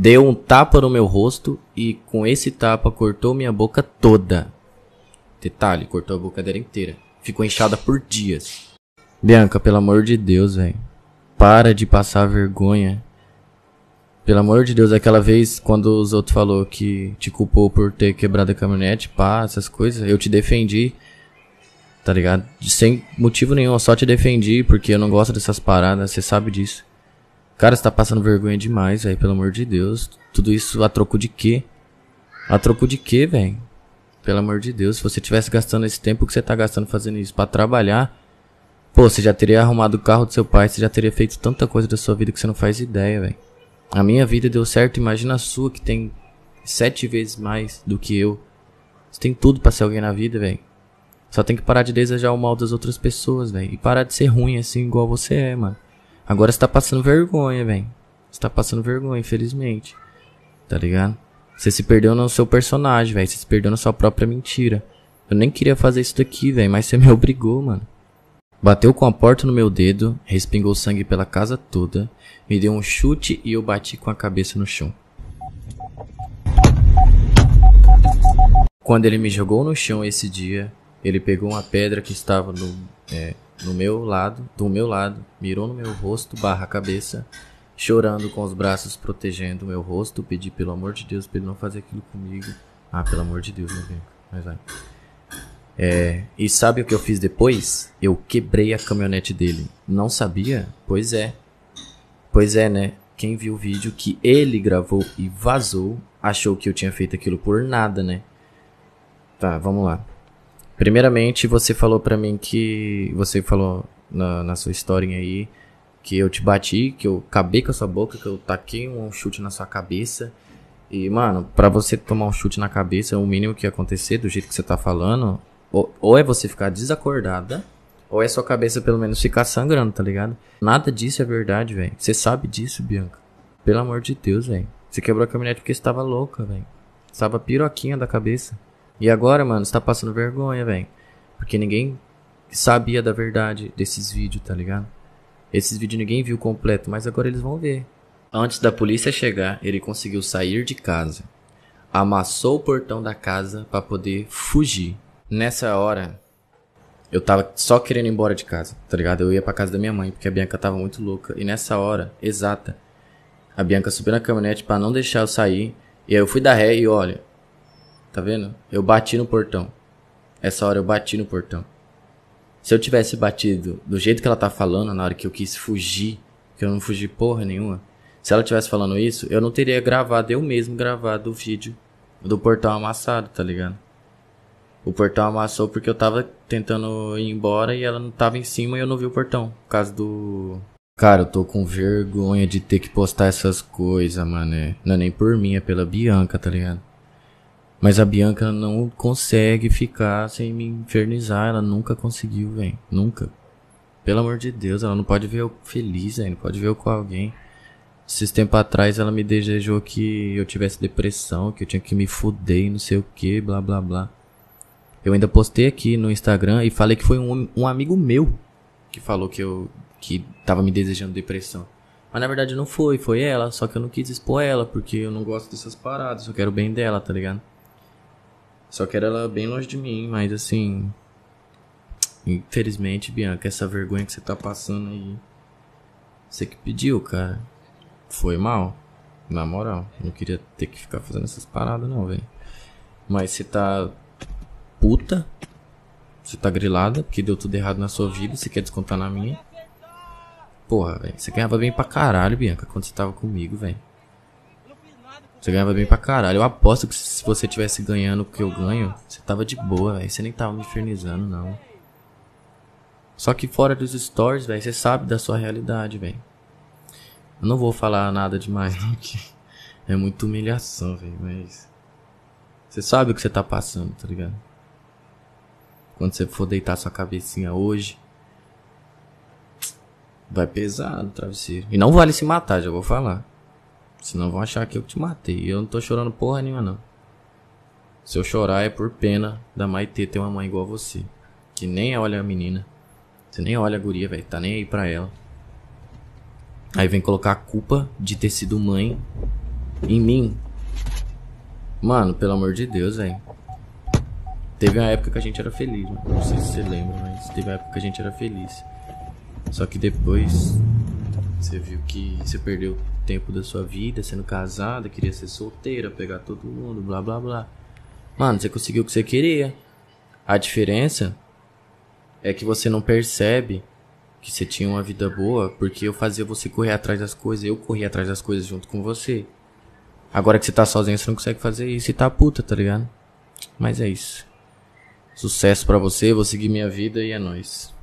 deu um tapa no meu rosto e com esse tapa cortou minha boca toda. Detalhe, cortou a boca dela inteira. Ficou inchada por dias. Bianca, pelo amor de Deus, velho. Para de passar vergonha. Pelo amor de Deus, aquela vez quando os outros falou que te culpou por ter quebrado a caminhonete, pá, essas coisas, eu te defendi. Tá ligado? Sem motivo nenhum, eu só te defendi porque eu não gosto dessas paradas, você sabe disso. Cara, você tá passando vergonha demais, velho, pelo amor de Deus. Tudo isso a troco de quê? A troco de quê, velho? Pelo amor de Deus, se você tivesse gastando esse tempo que você tá gastando fazendo isso para trabalhar, pô, você já teria arrumado o carro do seu pai, você já teria feito tanta coisa da sua vida que você não faz ideia, velho. A minha vida deu certo, imagina a sua que tem sete vezes mais do que eu. Você tem tudo para ser alguém na vida, velho. Só tem que parar de desejar o mal das outras pessoas, velho. E parar de ser ruim assim igual você é, mano. Agora você tá passando vergonha, velho. Você tá passando vergonha, infelizmente. Tá ligado? Você se perdeu no seu personagem, velho. Você se perdeu na sua própria mentira. Eu nem queria fazer isso daqui, velho, mas você me obrigou, mano. Bateu com a porta no meu dedo, respingou sangue pela casa toda, me deu um chute e eu bati com a cabeça no chão. Quando ele me jogou no chão esse dia, ele pegou uma pedra que estava no, é, no meu lado, do meu lado, mirou no meu rosto, barra cabeça, chorando com os braços protegendo o meu rosto, pedi pelo amor de Deus para ele não fazer aquilo comigo. Ah, pelo amor de Deus, meu bem. Mas vai. É, e sabe o que eu fiz depois? Eu quebrei a caminhonete dele. Não sabia? Pois é. Pois é, né? Quem viu o vídeo que ele gravou e vazou, achou que eu tinha feito aquilo por nada, né? Tá, vamos lá. Primeiramente, você falou para mim que. Você falou na, na sua historinha aí que eu te bati, que eu acabei com a sua boca, que eu taquei um chute na sua cabeça. E, mano, para você tomar um chute na cabeça, o mínimo que ia acontecer, do jeito que você tá falando, ou, ou é você ficar desacordada, ou é sua cabeça pelo menos ficar sangrando, tá ligado? Nada disso é verdade, velho. Você sabe disso, Bianca. Pelo amor de Deus, velho. Você quebrou a caminhonete porque estava louca, velho. Estava piroquinha da cabeça. E agora, mano, você tá passando vergonha, velho. Porque ninguém sabia da verdade desses vídeos, tá ligado? Esses vídeos ninguém viu completo, mas agora eles vão ver. Antes da polícia chegar, ele conseguiu sair de casa. Amassou o portão da casa para poder fugir. Nessa hora, eu tava só querendo ir embora de casa, tá ligado? Eu ia pra casa da minha mãe, porque a Bianca tava muito louca. E nessa hora, exata, a Bianca subiu na caminhonete para não deixar eu sair. E aí eu fui dar ré e olha, Tá vendo? Eu bati no portão. Essa hora eu bati no portão. Se eu tivesse batido do jeito que ela tá falando, na hora que eu quis fugir, que eu não fugi porra nenhuma, se ela tivesse falando isso, eu não teria gravado, eu mesmo gravado o vídeo do portão amassado, tá ligado? O portão amassou porque eu tava tentando ir embora e ela não tava em cima e eu não vi o portão. Por causa do. Cara, eu tô com vergonha de ter que postar essas coisas, mano. Não é nem por mim, é pela Bianca, tá ligado? Mas a Bianca não consegue ficar sem me infernizar. Ela nunca conseguiu, velho. Nunca. Pelo amor de Deus, ela não pode ver eu feliz, velho. Não pode ver eu com alguém. Esses tempos atrás ela me desejou que eu tivesse depressão, que eu tinha que me fuder e não sei o que, blá blá blá. Eu ainda postei aqui no Instagram e falei que foi um, um amigo meu que falou que eu que tava me desejando depressão. Mas na verdade não foi, foi ela, só que eu não quis expor ela, porque eu não gosto dessas paradas, eu quero o bem dela, tá ligado? Só que era ela bem longe de mim, mas assim. Infelizmente, Bianca, essa vergonha que você tá passando aí. Você que pediu, cara. Foi mal. Na moral. Não queria ter que ficar fazendo essas paradas, não, velho. Mas você tá. puta. Você tá grilada, porque deu tudo errado na sua vida. Você quer descontar na minha. Porra, velho. Você ganhava bem pra caralho, Bianca, quando você tava comigo, velho. Você ganhava bem pra caralho. Eu aposto que se você tivesse ganhando o que eu ganho, você tava de boa, velho. Você nem tava me infernizando, não. Só que fora dos stories, velho, você sabe da sua realidade, velho. Eu não vou falar nada demais, não, que é muita humilhação, velho, mas. Você sabe o que você tá passando, tá ligado? Quando você for deitar sua cabecinha hoje, vai pesar no travesseiro. E não vale se matar, já vou falar. Senão vão achar que eu te matei. Eu não tô chorando porra nenhuma, não. Se eu chorar é por pena da Maitê ter uma mãe igual a você. Que nem olha a menina. Você nem olha a guria, velho. Tá nem aí pra ela. Aí vem colocar a culpa de ter sido mãe em mim. Mano, pelo amor de Deus, velho. Teve uma época que a gente era feliz, mano. não sei se você lembra, mas teve uma época que a gente era feliz. Só que depois você viu que você perdeu tempo da sua vida sendo casada, queria ser solteira, pegar todo mundo, blá blá blá. Mano, você conseguiu o que você queria. A diferença é que você não percebe que você tinha uma vida boa porque eu fazia você correr atrás das coisas, eu corri atrás das coisas junto com você. Agora que você tá sozinho, você não consegue fazer isso e tá puta, tá ligado? Mas é isso. Sucesso para você, vou seguir minha vida e é nóis.